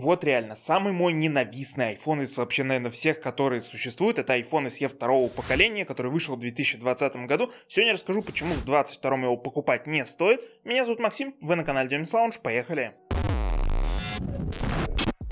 Вот реально, самый мой ненавистный iPhone из вообще, наверное, всех, которые существуют, это iPhone SE второго поколения, который вышел в 2020 году. Сегодня расскажу, почему в 2022 его покупать не стоит. Меня зовут Максим, вы на канале Демис Лаунж, поехали!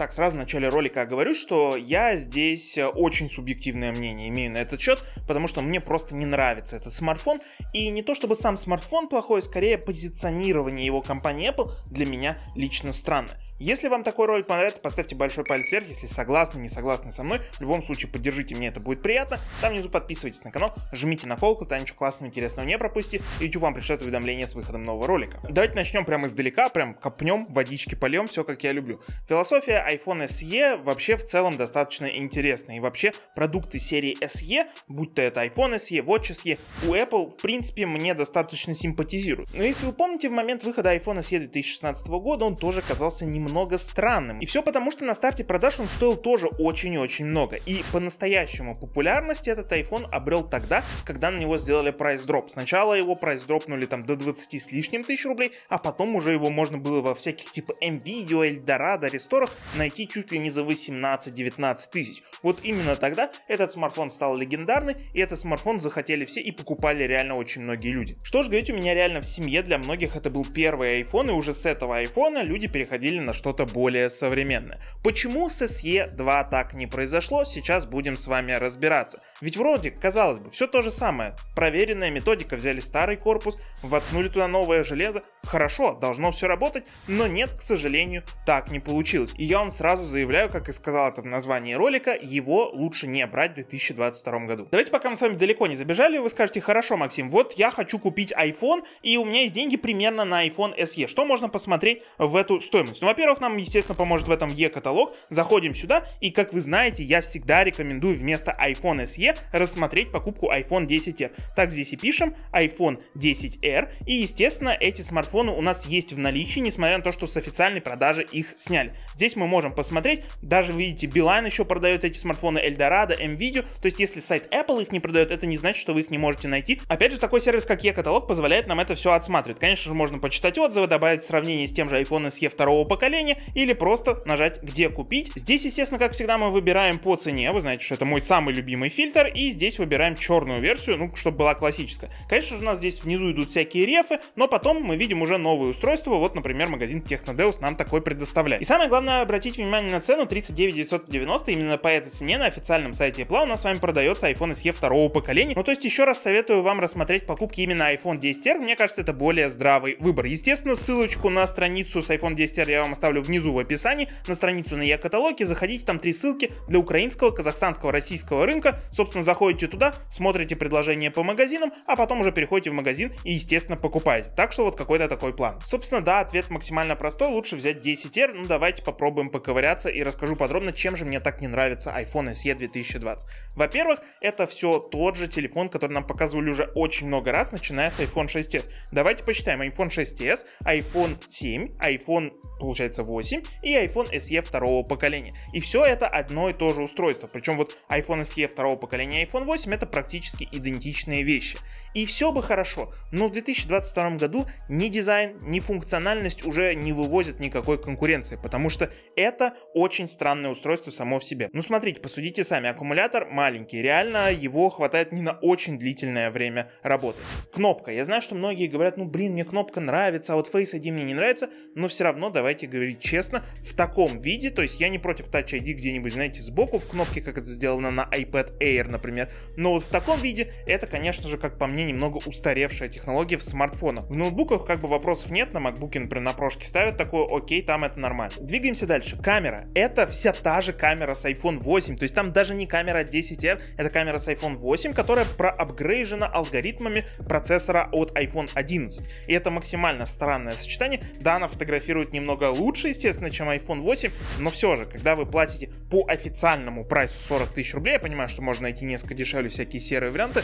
так сразу в начале ролика говорю, что я здесь э, очень субъективное мнение имею на этот счет, потому что мне просто не нравится этот смартфон. И не то чтобы сам смартфон плохой, скорее позиционирование его компании Apple для меня лично странно. Если вам такой ролик понравится, поставьте большой палец вверх, если согласны, не согласны со мной. В любом случае, поддержите, мне это будет приятно. Там внизу подписывайтесь на канал, жмите на колокол, там ничего классного, интересного не пропустите, И YouTube вам пришлет уведомление с выходом нового ролика. Давайте начнем прямо издалека, прям копнем, водички польем, все как я люблю. Философия iPhone SE вообще в целом достаточно интересный. И вообще продукты серии SE, будь то это iPhone SE, Watch SE, у Apple в принципе мне достаточно симпатизируют. Но если вы помните, в момент выхода iPhone SE 2016 года он тоже казался немного странным. И все потому, что на старте продаж он стоил тоже очень и очень много. И по-настоящему популярность этот iPhone обрел тогда, когда на него сделали прайс-дроп. Сначала его прайс-дропнули там до 20 с лишним тысяч рублей, а потом уже его можно было во всяких типа M-Video, Eldorado, ресторах найти чуть ли не за 18-19 тысяч. Вот именно тогда этот смартфон стал легендарный, и этот смартфон захотели все и покупали реально очень многие люди. Что ж говорить, у меня реально в семье для многих это был первый iPhone, и уже с этого iPhone люди переходили на что-то более современное. Почему с SE2 так не произошло, сейчас будем с вами разбираться. Ведь вроде, казалось бы, все то же самое. Проверенная методика, взяли старый корпус, воткнули туда новое железо, хорошо, должно все работать, но нет, к сожалению, так не получилось. И я вам сразу заявляю, как и сказал это в названии ролика, его лучше не брать в 2022 году. Давайте пока мы с вами далеко не забежали, вы скажете, хорошо, Максим, вот я хочу купить iPhone, и у меня есть деньги примерно на iPhone SE. Что можно посмотреть в эту стоимость? Ну, во-первых, нам, естественно, поможет в этом E-каталог. Заходим сюда, и, как вы знаете, я всегда рекомендую вместо iPhone SE рассмотреть покупку iPhone 10R. Так, здесь и пишем iPhone 10R, и, естественно, эти смартфоны у нас есть в наличии, несмотря на то, что с официальной продажи их сняли. Здесь мы можем можем посмотреть. Даже, видите, Билайн еще продает эти смартфоны, Эльдорадо, MVideo. То есть, если сайт Apple их не продает, это не значит, что вы их не можете найти. Опять же, такой сервис, как e-каталог, позволяет нам это все отсматривать. Конечно же, можно почитать отзывы, добавить сравнение с тем же iPhone SE второго поколения или просто нажать «Где купить». Здесь, естественно, как всегда, мы выбираем по цене. Вы знаете, что это мой самый любимый фильтр. И здесь выбираем черную версию, ну, чтобы была классическая. Конечно же, у нас здесь внизу идут всякие рефы, но потом мы видим уже новые устройства. Вот, например, магазин Технодеус нам такой предоставляет. И самое главное, обратите обратите внимание на цену 39 990, именно по этой цене на официальном сайте Apple у нас с вами продается iPhone SE второго поколения. Ну то есть еще раз советую вам рассмотреть покупки именно iPhone 10R, мне кажется это более здравый выбор. Естественно ссылочку на страницу с iPhone 10R я вам оставлю внизу в описании, на страницу на e-каталоге, заходите, там три ссылки для украинского, казахстанского, российского рынка, собственно заходите туда, смотрите предложение по магазинам, а потом уже переходите в магазин и естественно покупаете. Так что вот какой-то такой план. Собственно да, ответ максимально простой, лучше взять 10R, ну давайте попробуем поковыряться и расскажу подробно, чем же мне так не нравится iPhone SE 2020. Во-первых, это все тот же телефон, который нам показывали уже очень много раз, начиная с iPhone 6s. Давайте посчитаем iPhone 6s, iPhone 7, iPhone, получается, 8 и iPhone SE второго поколения. И все это одно и то же устройство. Причем вот iPhone SE второго поколения и iPhone 8 это практически идентичные вещи. И все бы хорошо, но в 2022 году ни дизайн, ни функциональность уже не вывозят никакой конкуренции, потому что это очень странное устройство само в себе. Ну смотрите, посудите сами, аккумулятор маленький, реально его хватает не на очень длительное время работы. Кнопка. Я знаю, что многие говорят, ну блин, мне кнопка нравится, а вот Face ID мне не нравится, но все равно давайте говорить честно, в таком виде, то есть я не против Touch ID где-нибудь, знаете, сбоку в кнопке, как это сделано на iPad Air, например, но вот в таком виде это, конечно же, как по мне, немного устаревшая технология в смартфонах. В ноутбуках как бы вопросов нет, на MacBook, например, на прошке ставят такое, окей, там это нормально. Двигаемся дальше дальше. Камера. Это вся та же камера с iPhone 8. То есть там даже не камера 10R, это камера с iPhone 8, которая проапгрейжена алгоритмами процессора от iPhone 11. И это максимально странное сочетание. Да, она фотографирует немного лучше, естественно, чем iPhone 8, но все же, когда вы платите по официальному прайсу 40 тысяч рублей, я понимаю, что можно найти несколько дешевле всякие серые варианты,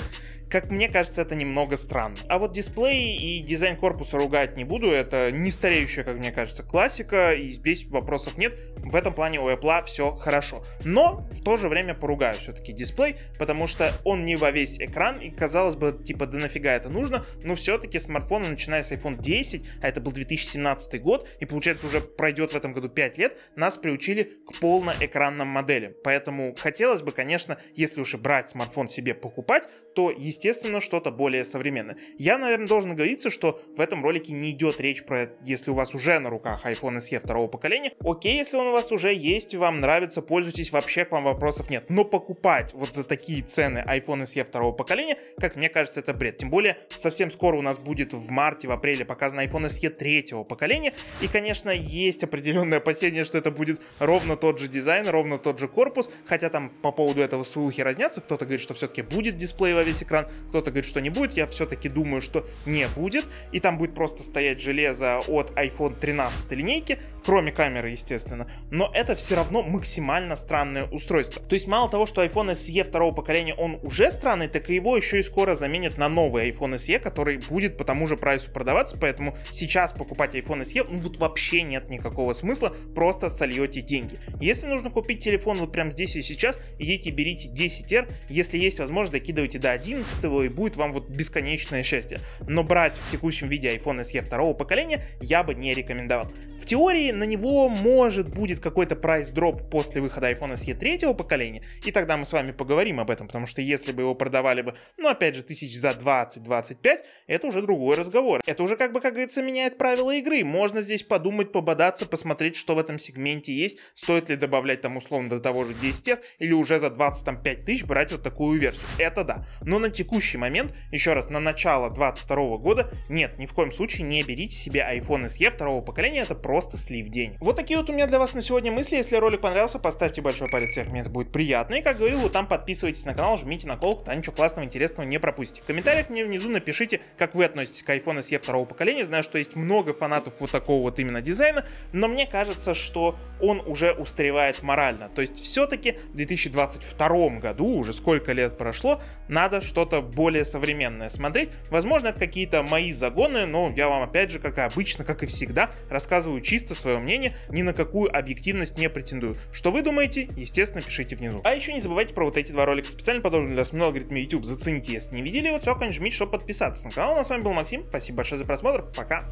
как мне кажется, это немного странно. А вот дисплей и дизайн корпуса ругать не буду, это не стареющая, как мне кажется, классика, и здесь вопросов нет в этом плане у Apple все хорошо. Но в то же время поругаю все-таки дисплей, потому что он не во весь экран, и казалось бы, типа, да нафига это нужно, но все-таки смартфоны, начиная с iPhone 10, а это был 2017 год, и получается уже пройдет в этом году 5 лет, нас приучили к полноэкранным моделям. Поэтому хотелось бы, конечно, если уж и брать смартфон себе покупать, то, естественно, что-то более современное. Я, наверное, должен говориться, что в этом ролике не идет речь про, если у вас уже на руках iPhone SE второго поколения, окей, если если он у вас уже есть, вам нравится, пользуйтесь, вообще к вам вопросов нет. Но покупать вот за такие цены iPhone SE второго поколения, как мне кажется, это бред. Тем более, совсем скоро у нас будет в марте, в апреле показан iPhone SE третьего поколения. И, конечно, есть определенное опасение, что это будет ровно тот же дизайн, ровно тот же корпус. Хотя там по поводу этого слухи разнятся. Кто-то говорит, что все-таки будет дисплей во весь экран, кто-то говорит, что не будет. Я все-таки думаю, что не будет. И там будет просто стоять железо от iPhone 13 линейки, кроме камеры, естественно естественно. Но это все равно максимально странное устройство. То есть мало того, что iPhone SE второго поколения, он уже странный, так и его еще и скоро заменят на новый iPhone SE, который будет по тому же прайсу продаваться, поэтому сейчас покупать iPhone SE, ну вот вообще нет никакого смысла, просто сольете деньги. Если нужно купить телефон вот прямо здесь и сейчас, идите берите 10R, если есть возможность, докидывайте до 11 и будет вам вот бесконечное счастье. Но брать в текущем виде iPhone SE второго поколения я бы не рекомендовал. В теории на него может может, будет какой-то прайс-дроп после выхода iPhone SE третьего поколения, и тогда мы с вами поговорим об этом, потому что если бы его продавали бы, ну, опять же, тысяч за 20-25, это уже другой разговор. Это уже, как бы, как говорится, меняет правила игры. Можно здесь подумать, пободаться, посмотреть, что в этом сегменте есть, стоит ли добавлять там, условно, до того же 10 или уже за 25 тысяч брать вот такую версию. Это да. Но на текущий момент, еще раз, на начало 2022 года, нет, ни в коем случае не берите себе iPhone SE второго поколения, это просто слив денег. Вот такие вот у меня для вас на сегодня мысли. Если ролик понравился, поставьте большой палец вверх, мне это будет приятно. И, как говорил, там подписывайтесь на канал, жмите на колокол, там ничего классного, интересного не пропустите. В комментариях мне внизу напишите, как вы относитесь к iPhone SE второго поколения. Знаю, что есть много фанатов вот такого вот именно дизайна, но мне кажется, что он уже устаревает морально. То есть все-таки в 2022 году, уже сколько лет прошло, надо что-то более современное смотреть. Возможно, это какие-то мои загоны, но я вам опять же, как и обычно, как и всегда, рассказываю чисто свое мнение, ни на какую никакую объективность не претендую. Что вы думаете, естественно, пишите внизу. А еще не забывайте про вот эти два ролика. Специально подобные для смелого алгоритме YouTube. Зацените, если не видели, вот все, конечно, жмите, чтобы подписаться на канал. Ну, а с вами был Максим. Спасибо большое за просмотр. Пока.